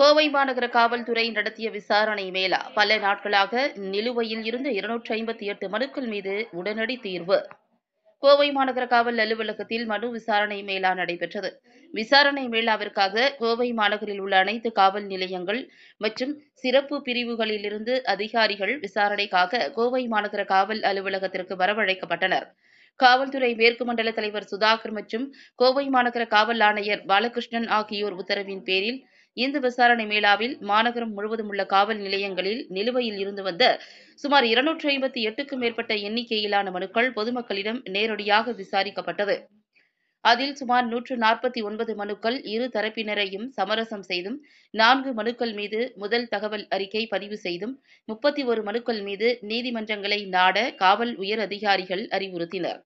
கோவை மாநகர காவல்துறை நடத்திய விசாரணை மேலா பல நாட்களாக நிலுவையில் இருந்த இருநூற்றி ஐம்பத்தி எட்டு மனுக்கள் மீது உடனடி தீர்வு கோவை மாநகர காவல் அலுவலகத்தில் மனு விசாரணை மேலா நடைபெற்றது விசாரணை மேலாவிற்காக கோவை மாநகரில் உள்ள அனைத்து காவல் நிலையங்கள் மற்றும் சிறப்பு பிரிவுகளிலிருந்து அதிகாரிகள் விசாரணைக்காக கோவை மாநகர காவல் அலுவலகத்திற்கு வரவழைக்கப்பட்டனர் காவல்துறை மேற்கு மண்டல தலைவர் சுதாகர் மற்றும் கோவை மாநகர காவல் ஆணையர் பாலகிருஷ்ணன் ஆகியோர் உத்தரவின் பேரில் இந்த விசாரணை மேளாவில் மாநகரம் முழுவதும் உள்ள காவல் நிலையங்களில் நிலுவையில் இருந்து வந்த சுமார் இருநூற்றி ஐம்பத்தி எட்டுக்கும் மேற்பட்ட எண்ணிக்கையிலான மனுக்கள் பொதுமக்களிடம் நேரடியாக விசாரிக்கப்பட்டது அதில் சுமார் நூற்று நாற்பத்தி ஒன்பது மனுக்கள் இரு தரப்பினரையும் சமரசம் செய்தும் நான்கு மனுக்கள் மீது முதல் தகவல் அறிக்கை பதிவு செய்தும் முப்பத்தி ஒரு மனுக்கள் மீது நீதிமன்றங்களை நாட காவல் உயர் அதிகாரிகள் அறிவுறுத்தினர்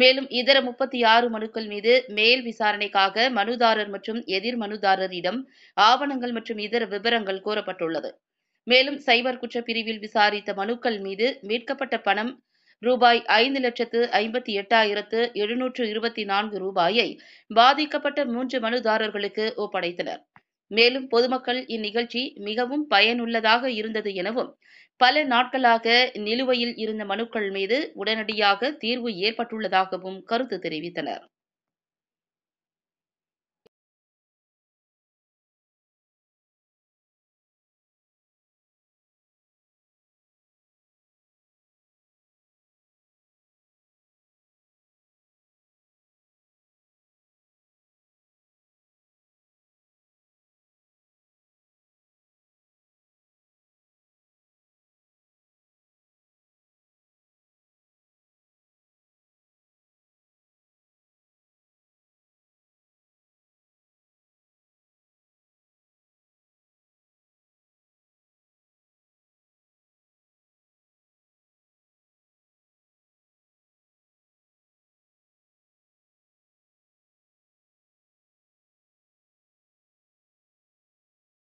மேலும் இதர முப்பத்தி ஆறு மனுக்கள் மீது மேல் விசாரணைக்காக மனுதாரர் மற்றும் எதிர் மனுதாரரிடம் ஆவணங்கள் மற்றும் இதர விவரங்கள் கோரப்பட்டுள்ளது மேலும் சைபர் குற்றப்பிரிவில் விசாரித்த மனுக்கள் மீது மீட்கப்பட்ட பணம் ரூபாய் ஐந்து லட்சத்து ஐம்பத்தி எட்டாயிரத்து எழுநூற்று இருபத்தி நான்கு ரூபாயை பாதிக்கப்பட்ட மூன்று மனுதாரர்களுக்கு ஒப்படைத்தனர் மேலும் பொதுமக்கள் இந்நிகழ்ச்சி மிகவும் பயனுள்ளதாக இருந்தது எனவும் பல நாட்களாக நிலுவையில் இருந்த மனுக்கள் மீது உடனடியாக தீர்வு ஏற்பட்டுள்ளதாகவும் கருத்து தெரிவித்தனர்